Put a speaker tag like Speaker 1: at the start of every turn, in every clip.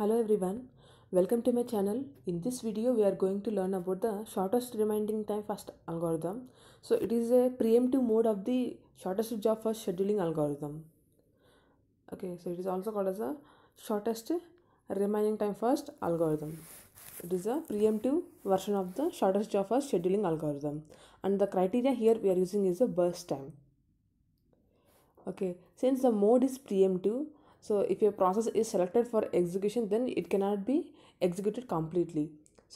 Speaker 1: Hello everyone, welcome to my channel. In this video we are going to learn about the shortest remaining time first algorithm. So it is a preemptive mode of the shortest job first scheduling algorithm. Okay, so it is also called as a shortest remaining time first algorithm. It is a preemptive version of the shortest job first scheduling algorithm and the criteria here we are using is the burst time okay since the mode is preemptive so if your process is selected for execution then it cannot be executed completely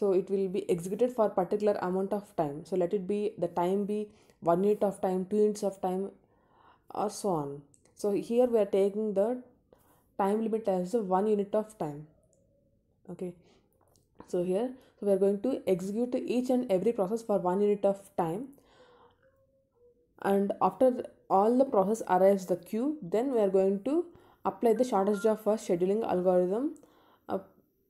Speaker 1: so it will be executed for particular amount of time so let it be the time be one unit of time two units of time or so on so here we are taking the time limit as the one unit of time okay so here so we are going to execute each and every process for one unit of time and after all the process arrives the queue then we are going to apply the shortest job first scheduling algorithm uh,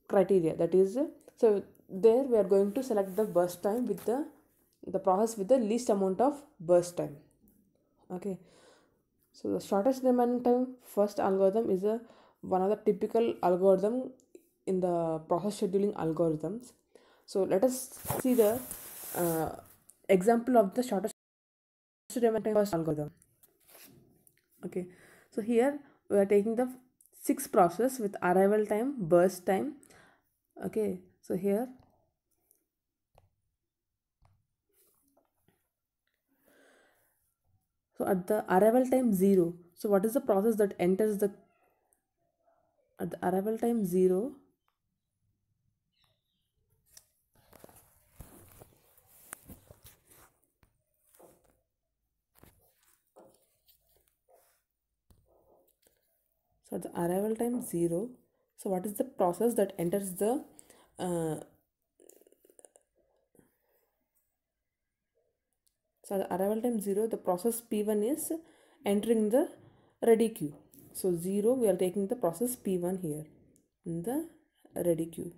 Speaker 1: criteria that is so there we are going to select the burst time with the the process with the least amount of burst time okay so the shortest remaining time first algorithm is a one of the typical algorithm in the process scheduling algorithms so let us see the uh, example of the shortest systematic first algorithm okay so here we are taking the six process with arrival time burst time okay so here so at the arrival time 0 so what is the process that enters the at the arrival time 0 so the arrival time 0 so what is the process that enters the uh, so the arrival time 0 the process p1 is entering the ready queue so 0 we are taking the process p1 here in the ready queue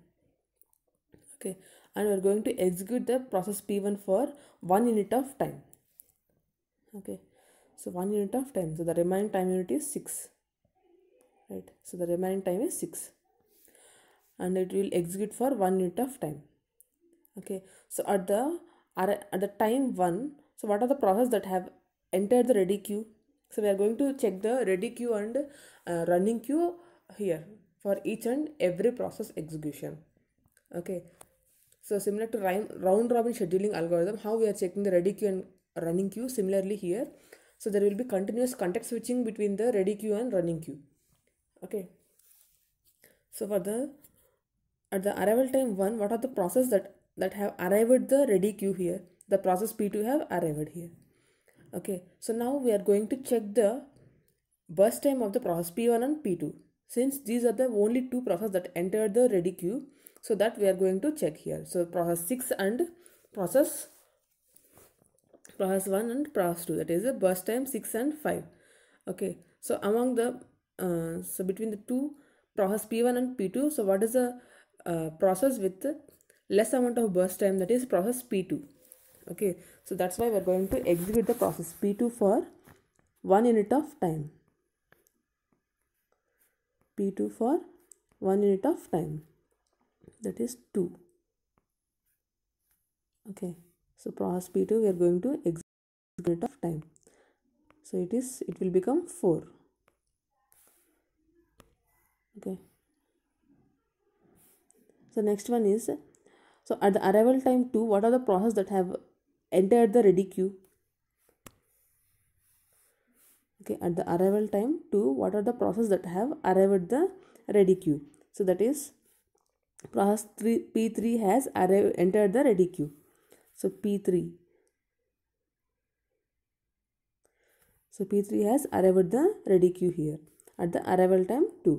Speaker 1: okay and we are going to execute the process p1 for 1 unit of time okay so 1 unit of time so the remaining time unit is 6 right so the remaining time is 6 and it will execute for 1 unit of time okay so at the at the time 1 so what are the process that have entered the ready queue so we are going to check the ready queue and uh, running queue here for each and every process execution okay so similar to round robin scheduling algorithm how we are checking the ready queue and running queue similarly here so there will be continuous context switching between the ready queue and running queue okay so for the at the arrival time 1 what are the process that that have arrived the ready queue here the process p2 have arrived here okay so now we are going to check the burst time of the process p1 and p2 since these are the only two process that entered the ready queue so that we are going to check here so process 6 and process process 1 and process 2 that is the burst time 6 and 5 okay so among the uh, so between the two process p1 and p2 so what is the uh, process with less amount of burst time that is process p2 okay so that's why we're going to execute the process p2 for one unit of time p2 for one unit of time that is 2 okay so process p2 we are going to execute of time so it is it will become 4 okay so next one is so at the arrival time two, what are the process that have entered the ready queue okay at the arrival time two, what are the process that have arrived the ready queue so that is process 3 p3 has arrived entered the ready queue so p3 so p3 has arrived the ready queue here at the arrival time 2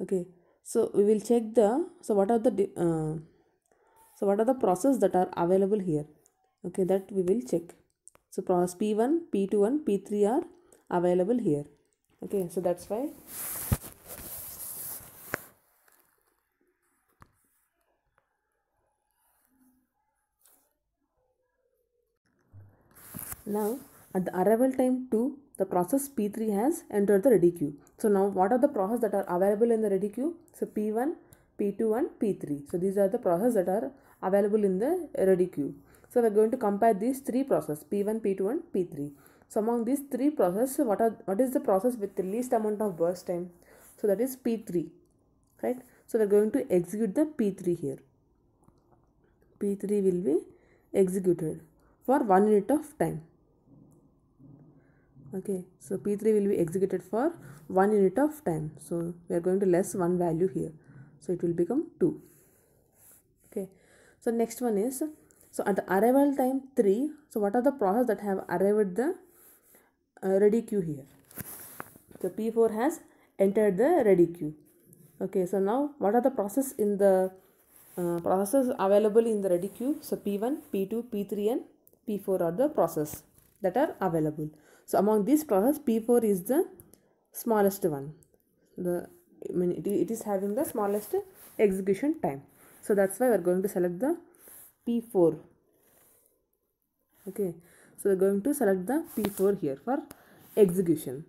Speaker 1: okay so we will check the so what are the uh, so what are the process that are available here okay that we will check so process p1 p2 and p3 are available here okay so that's why now at the arrival time 2 the process p3 has entered the ready queue so now what are the process that are available in the ready queue? So P1, P2 and P3. So these are the process that are available in the ready queue. So we are going to compare these three process P1, P2 and P3. So among these three process, what are what is the process with the least amount of burst time? So that is P3, right? So we are going to execute the P3 here. P3 will be executed for 1 unit of time okay so p3 will be executed for one unit of time so we are going to less one value here so it will become 2 okay so next one is so at the arrival time 3 so what are the process that have arrived the uh, ready queue here so p4 has entered the ready queue okay so now what are the process in the uh, processes available in the ready queue so p1 p2 p3 and p4 are the process that are available. So among these process, P4 is the smallest one. The I mean it, it is having the smallest execution time. So that's why we're going to select the P4. Okay. So we're going to select the P4 here for execution.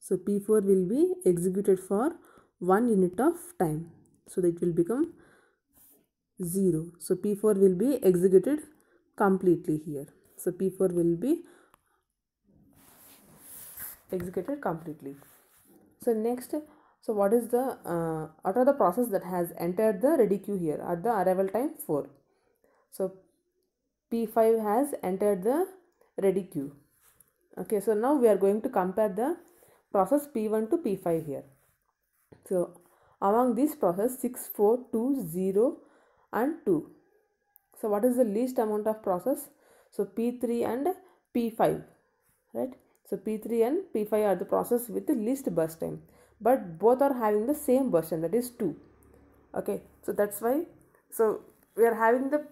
Speaker 1: So P4 will be executed for 1 unit of time. So that will become 0. So P4 will be executed completely here so p4 will be executed completely so next so what is the uh, what are the process that has entered the ready queue here at the arrival time 4 so p5 has entered the ready queue okay so now we are going to compare the process p1 to p5 here so among these process 6 4 2 0 and 2 so what is the least amount of process? So P3 and P5, right? So P3 and P5 are the process with the least burst time, but both are having the same burst time that is 2. Okay, so that's why, so we are having the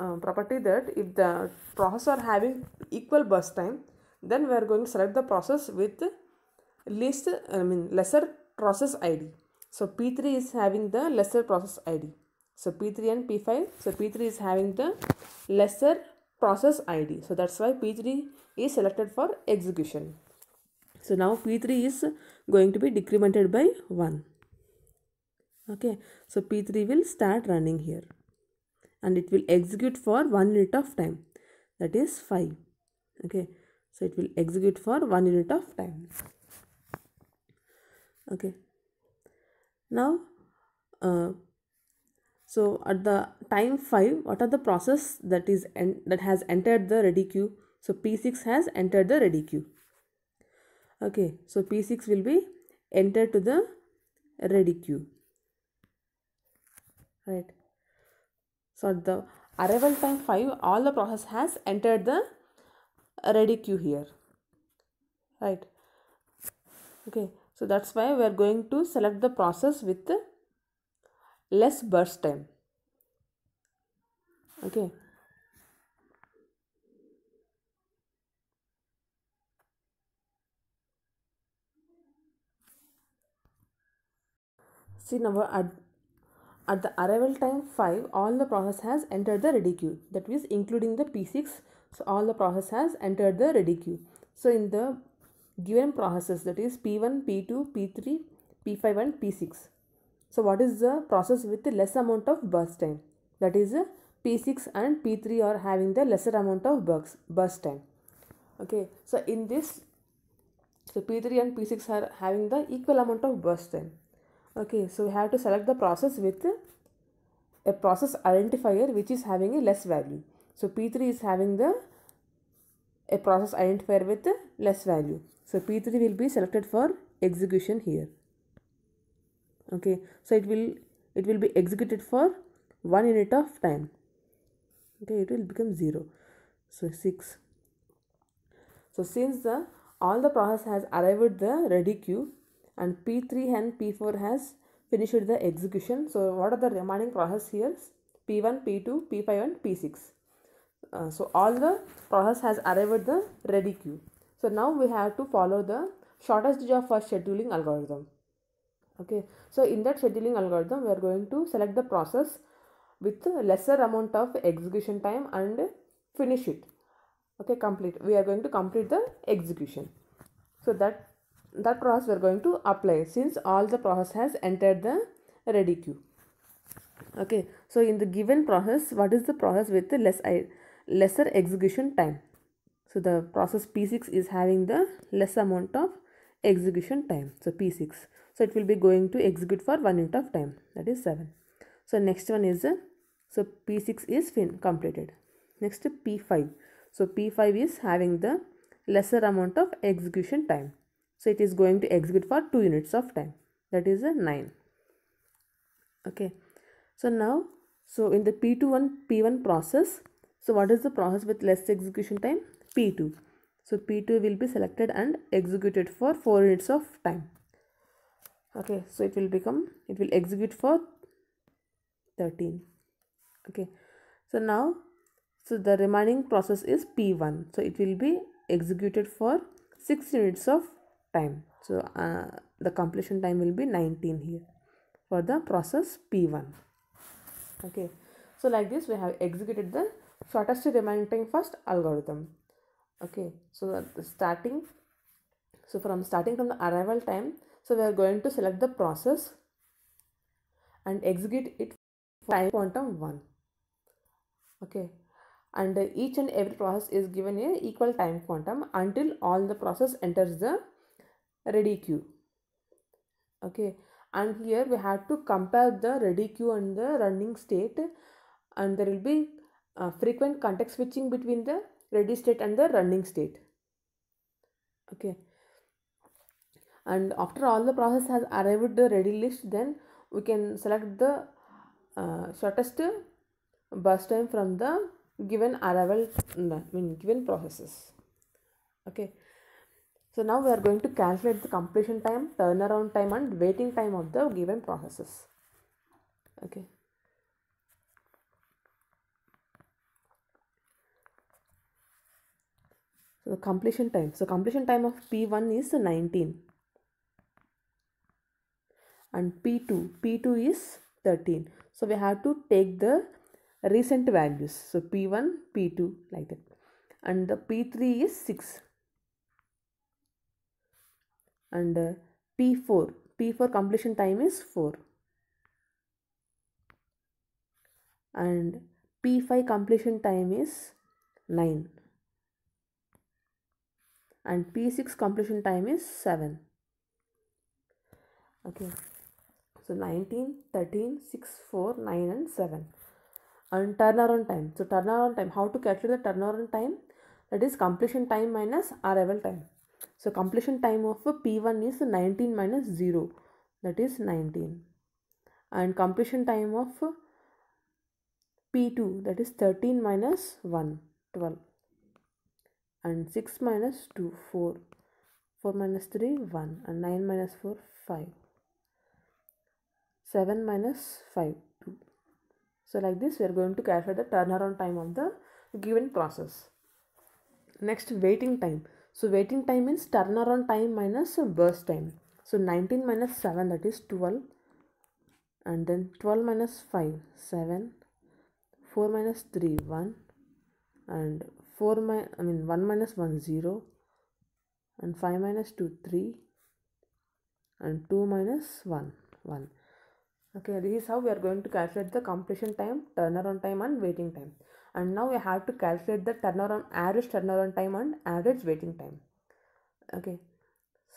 Speaker 1: uh, property that if the process are having equal burst time, then we are going to select the process with least, I mean lesser process ID. So P3 is having the lesser process ID. So P3 and P5, so P3 is having the lesser process ID. So that's why P3 is selected for execution. So now P3 is going to be decremented by 1. Okay, so P3 will start running here and it will execute for 1 unit of time that is 5. Okay, so it will execute for 1 unit of time. Okay, now uh, so at the time 5 what are the process that is en- that has entered the ready queue so p6 has entered the ready queue okay so p6 will be entered to the ready queue right so at the arrival time 5 all the process has entered the ready queue here right okay so that's why we are going to select the process with less burst time okay see now at, at the arrival time 5 all the process has entered the ready queue that means including the p6 so all the process has entered the ready queue so in the given processes that is p1 p2 p3 p5 and p6 so what is the process with less amount of burst time? That is uh, P6 and P3 are having the lesser amount of burst, burst time. Okay, so in this, so P3 and P6 are having the equal amount of burst time. Okay, so we have to select the process with uh, a process identifier which is having a less value. So P3 is having the a process identifier with uh, less value. So P3 will be selected for execution here okay so it will it will be executed for 1 unit of time okay it will become 0 so 6 so since the all the process has arrived the ready queue and p3 and p4 has finished the execution so what are the remaining process here p1 p2 p5 and p6 uh, so all the process has arrived the ready queue so now we have to follow the shortest job first scheduling algorithm okay so in that scheduling algorithm we are going to select the process with lesser amount of execution time and finish it okay complete we are going to complete the execution so that that process we are going to apply since all the process has entered the ready queue okay so in the given process what is the process with the less lesser execution time so the process p6 is having the less amount of execution time so p6 so it will be going to execute for 1 unit of time that is 7. So next one is so P6 is fin completed. Next P5. So P5 is having the lesser amount of execution time. So it is going to execute for 2 units of time that is a 9. Okay. So now so in the P2 one P1 process so what is the process with less execution time? P2. So P2 will be selected and executed for 4 units of time okay so it will become it will execute for 13 okay so now so the remaining process is p1 so it will be executed for 6 units of time so uh, the completion time will be 19 here for the process p1 okay so like this we have executed the shortest remaining time first algorithm okay so starting so from starting from the arrival time so we are going to select the process and execute it for time quantum 1. Okay. And each and every process is given a equal time quantum until all the process enters the ready queue. Okay. And here we have to compare the ready queue and the running state and there will be uh, frequent context switching between the ready state and the running state okay and after all the process has arrived the ready list then we can select the uh, shortest burst time from the given arrival I mean given processes okay so now we are going to calculate the completion time turnaround time and waiting time of the given processes okay so the completion time so completion time of p1 is 19 and P2, P2 is 13. So we have to take the recent values. So P1, P2 like that. And the P3 is 6. And uh, P4, P4 completion time is 4. And P5 completion time is 9. And P6 completion time is 7. Okay. So 19, 13, 6, 4, 9 and 7. And turnaround time. So turnaround time. How to calculate the turnaround time? That is completion time minus arrival time. So completion time of P1 is 19 minus 0. That is 19. And completion time of P2 that is 13 minus 1 12 and 6 minus 2 4 4 minus 3 1 and 9 minus 4 5 7 minus 5 2 so like this we are going to calculate the turnaround time of the given process next waiting time so waiting time means turnaround time minus burst time so 19 minus 7 that is 12 and then 12 minus 5 7 4 minus 3 1 and 4 my I mean 1 minus 1 0 and 5 minus 2 3 and 2 minus 1 1 okay this is how we are going to calculate the completion time turnaround time and waiting time and now we have to calculate the turnaround average turnaround time and average waiting time okay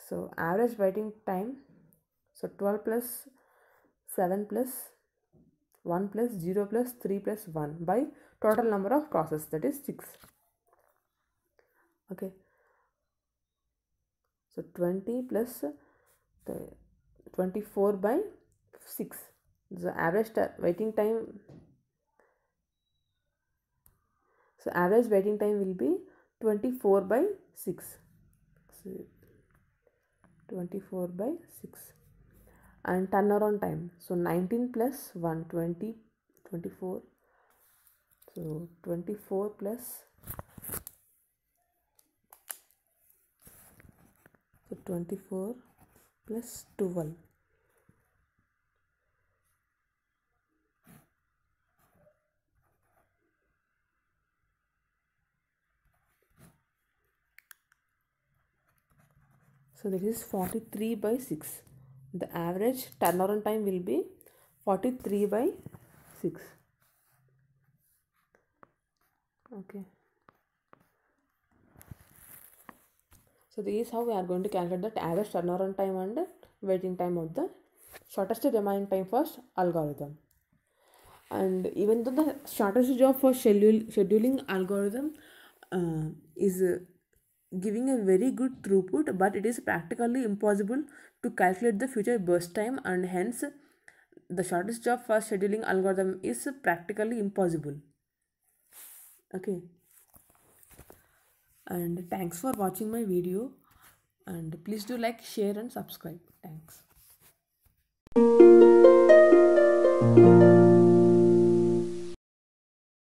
Speaker 1: so average waiting time so 12 plus 7 plus 1 plus 0 plus 3 plus 1 by total number of process that is 6 okay so 20 plus the 24 by 6 so average waiting time so average waiting time will be 24 by 6 so 24 by 6 and turnaround time so 19 one twenty. 24 so 24 plus so 24 plus 12 So this is 43 by 6. The average turnaround time will be 43 by 6. Okay. So this is how we are going to calculate the average turnaround time and waiting time of the shortest remaining time first algorithm. And even though the shortest job for scheduling algorithm uh, is giving a very good throughput but it is practically impossible to calculate the future burst time and hence the shortest job first scheduling algorithm is practically impossible okay and thanks for watching my video and please do like share and subscribe thanks